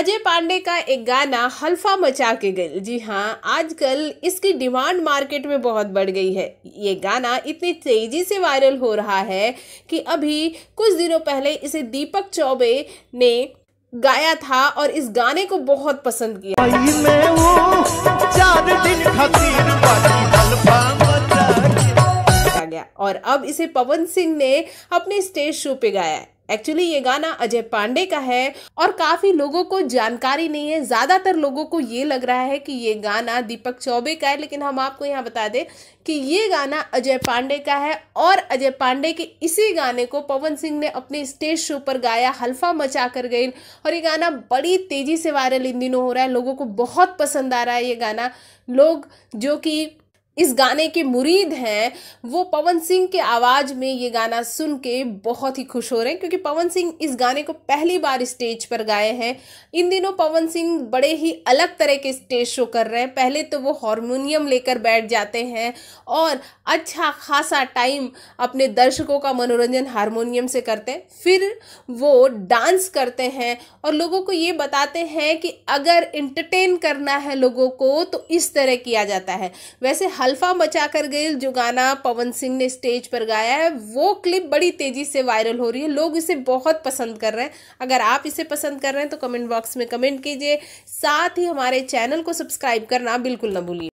अजय पांडे का एक गाना हल्फा मचा के गई जी हाँ आजकल इसकी डिमांड मार्केट में बहुत बढ़ गई है ये गाना इतनी तेजी से वायरल हो रहा है कि अभी कुछ दिनों पहले इसे दीपक चौबे ने गाया था और इस गाने को बहुत पसंद किया गया और अब इसे पवन सिंह ने अपने स्टेज शो पे गाया है एक्चुअली ये गाना अजय पांडे का है और काफ़ी लोगों को जानकारी नहीं है ज़्यादातर लोगों को ये लग रहा है कि ये गाना दीपक चौबे का है लेकिन हम आपको यहाँ बता दें कि ये गाना अजय पांडे का है और अजय पांडे के इसी गाने को पवन सिंह ने अपने स्टेज शो पर गाया हल्फा मचा कर गई और ये गाना बड़ी तेज़ी से वायरल इन दिनों हो रहा है लोगों को बहुत पसंद आ रहा है ये गाना लोग जो कि इस गाने के मुरीद हैं वो पवन सिंह के आवाज़ में ये गाना सुन के बहुत ही खुश हो रहे हैं क्योंकि पवन सिंह इस गाने को पहली बार स्टेज पर गाए हैं इन दिनों पवन सिंह बड़े ही अलग तरह के स्टेज शो कर रहे हैं पहले तो वो हारमोनियम लेकर बैठ जाते हैं और अच्छा खासा टाइम अपने दर्शकों का मनोरंजन हारमोनियम से करते हैं फिर वो डांस करते हैं और लोगों को ये बताते हैं कि अगर इंटरटेन करना है लोगों को तो इस तरह किया जाता है वैसे अल्फा मचा कर गई जो गाना पवन सिंह ने स्टेज पर गाया है वो क्लिप बड़ी तेज़ी से वायरल हो रही है लोग इसे बहुत पसंद कर रहे हैं अगर आप इसे पसंद कर रहे हैं तो कमेंट बॉक्स में कमेंट कीजिए साथ ही हमारे चैनल को सब्सक्राइब करना बिल्कुल ना भूलिए